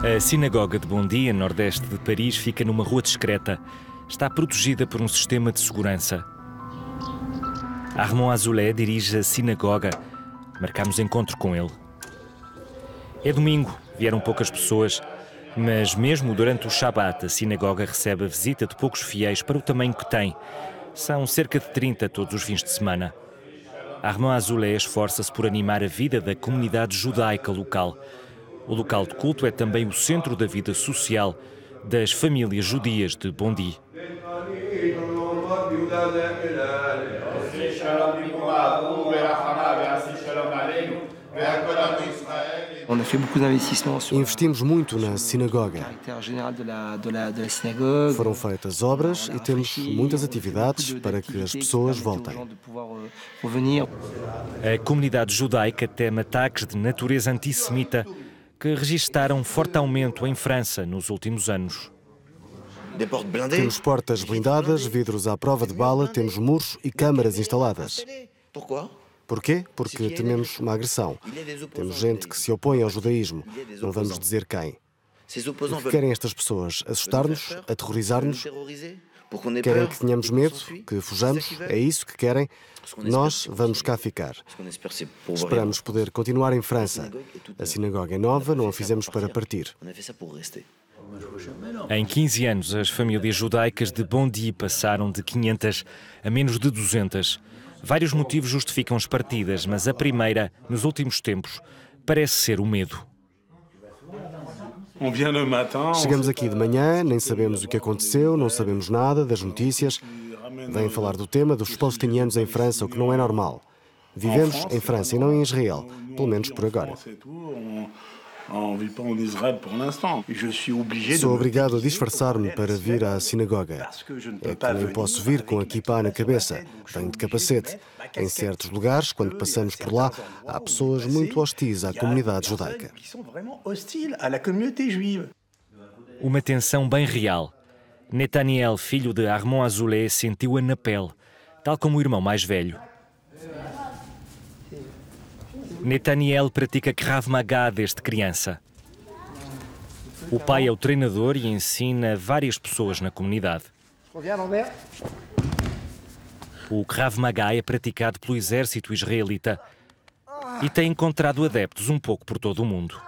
A Sinagoga de Bom Dia, nordeste de Paris, fica numa rua discreta. Está protegida por um sistema de segurança. Armand Azoulay dirige a sinagoga. Marcamos encontro com ele. É domingo, vieram poucas pessoas, mas mesmo durante o Shabat, a sinagoga recebe a visita de poucos fiéis para o tamanho que tem. São cerca de 30 todos os fins de semana. Armand Azoulay esforça-se por animar a vida da comunidade judaica local. O local de culto é também o centro da vida social das famílias judias de Bondi. Investimos muito na sinagoga. Foram feitas obras e temos muitas atividades para que as pessoas voltem. Euh, a comunidade judaica teme ataques de natureza antissemita que registaram forte aumento em França nos últimos anos. Temos portas blindadas, vidros à prova de bala, temos muros e câmaras instaladas. Porquê? Porque tememos uma agressão. Temos gente que se opõe ao judaísmo. Não vamos dizer quem. O que querem estas pessoas? Assustar-nos? Aterrorizar-nos? Querem é que tenhamos tipo medo, que fujamos, é isso que querem. Nós vamos cá ficar. Esperamos poder continuar em França. A sinagoga é nova, não a fizemos para partir. Em 15 anos, as famílias judaicas de Bondi passaram de 500 a menos de 200. Vários motivos justificam as partidas, mas a primeira, nos últimos tempos, parece ser o medo. Chegamos aqui de manhã, nem sabemos o que aconteceu, não sabemos nada das notícias. Vêm falar do tema dos palestinianos em França, o que não é normal. Vivemos em França e não em Israel, pelo menos por agora. Ah, Sou obrigado a disfarçar-me para vir à sinagoga. É que não posso vir com a kippah na cabeça, venho de capacete. Em certos lugares, quando passamos por lá, há pessoas muito hostis à comunidade judaica. Uma tensão bem real. Netaniel, filho de Armand Azoulay, sentiu-a na pele, tal como o irmão mais velho. Netaniel pratica Krav Maga desde criança. O pai é o treinador e ensina várias pessoas na comunidade. O Krav Maga é praticado pelo exército israelita e tem encontrado adeptos um pouco por todo o mundo.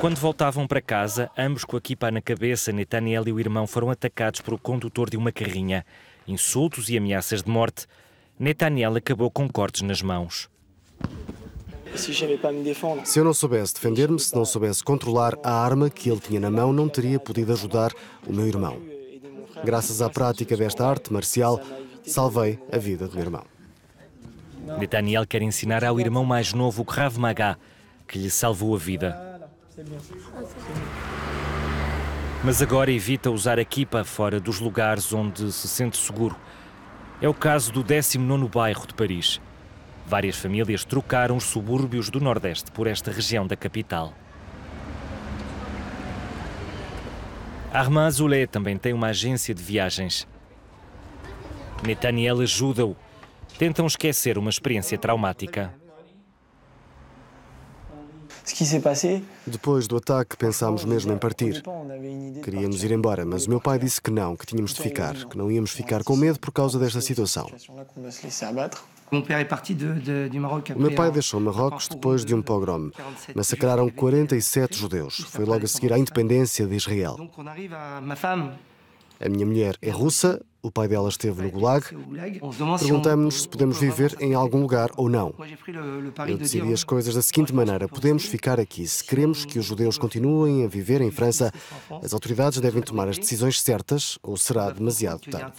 Quando voltavam para casa, ambos com a equipa na cabeça, Netaniel e o irmão foram atacados por o condutor de uma carrinha. Insultos e ameaças de morte. Netaniel acabou com cortes nas mãos. Se eu não soubesse defender-me, se não soubesse controlar a arma que ele tinha na mão, não teria podido ajudar o meu irmão. Graças à prática desta arte marcial, salvei a vida do meu irmão. Nathaniel quer ensinar ao irmão mais novo o Krav Maga, que lhe salvou a vida. Mas agora evita usar a equipa fora dos lugares onde se sente seguro. É o caso do 19º bairro de Paris. Várias famílias trocaram os subúrbios do Nordeste por esta região da capital. Armand Azoulay também tem uma agência de viagens. Netaniel ajuda-o. Tentam esquecer uma experiência traumática. É depois do ataque, pensámos mesmo em partir. Queríamos ir embora, mas o meu pai disse que não, que tínhamos de ficar, que não íamos ficar com medo por causa desta situação. O meu pai deixou Marrocos depois de um pogrom. Massacraram 47 judeus. Foi logo a seguir à independência de Israel. A minha mulher é russa, o pai dela esteve no Gulag. Perguntamos-nos se podemos viver em algum lugar ou não. Eu decidi as coisas da seguinte maneira: podemos ficar aqui. Se queremos que os judeus continuem a viver em França, as autoridades devem tomar as decisões certas ou será demasiado tarde.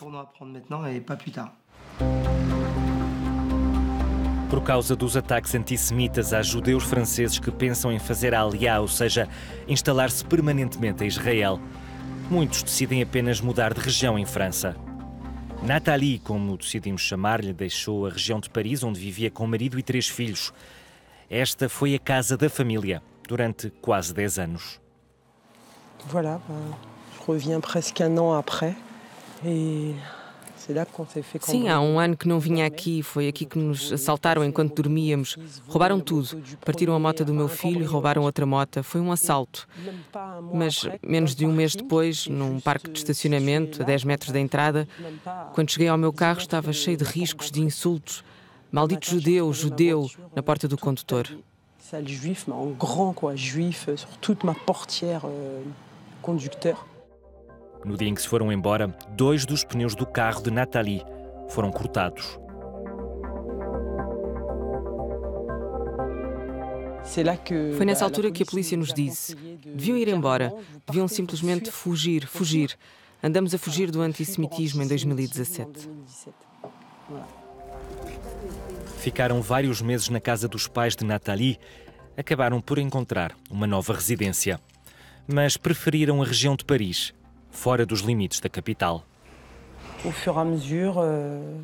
Por causa dos ataques antissemitas a judeus franceses que pensam em fazer a aliá, ou seja, instalar-se permanentemente em Israel muitos decidem apenas mudar de região em França. Nathalie, como decidimos chamar-lhe, deixou a região de Paris, onde vivia com o marido e três filhos. Esta foi a casa da família durante quase 10 anos. Voilà, bah, je reviens presque un an après. Et Sim, há um ano que não vinha aqui. Foi aqui que nos assaltaram enquanto dormíamos. Roubaram tudo. Partiram a moto do meu filho e roubaram outra moto. Foi um assalto. Mas menos de um mês depois, num parque de estacionamento, a 10 metros da entrada, quando cheguei ao meu carro, estava cheio de riscos, de insultos. Maldito judeu, judeu, na porta do condutor. juif, mais en grand, juif, sur toute ma portière, euh, conducteur. No dia em que se foram embora, dois dos pneus do carro de Nathalie foram cortados. Foi nessa altura que a polícia nos disse: deviam ir embora, deviam simplesmente fugir, fugir. Andamos a fugir do antissemitismo em 2017. Ficaram vários meses na casa dos pais de Nathalie, acabaram por encontrar uma nova residência. Mas preferiram a região de Paris, fora dos limites da capital. Euh,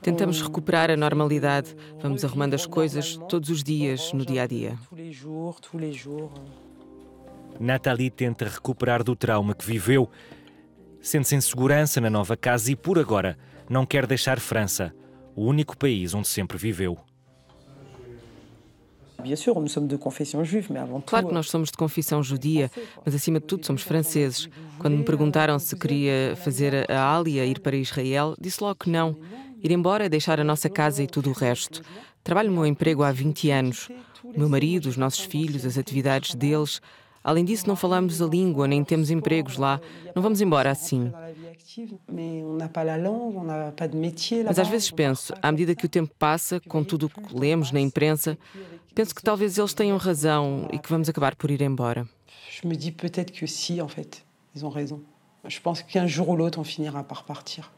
Tentamos recuperar a normalidade. Vamos arrumando as coisas todos os dias, no dia a dia. Nathalie tenta recuperar do trauma que viveu. Sente-se em segurança na nova casa e, por agora, não quer deixar França, o único país onde sempre viveu. Claro que nós somos de confissão judia, mas acima de tudo somos franceses. Quando me perguntaram se queria fazer a Alia ir para Israel, disse logo que não. Ir embora é deixar a nossa casa e tudo o resto. Trabalho no meu emprego há 20 anos. O meu marido, os nossos filhos, as atividades deles. Além disso, não falamos a língua, nem temos empregos lá. Não vamos embora assim. Mas às vezes penso, à medida que o tempo passa, com tudo o que lemos na imprensa, penso que talvez eles tenham razão e que vamos acabar por ir embora. Eu me digo, talvez que sim, en Ils ont raison. Je pense qu'un jour ou l'autre, on finira par partir.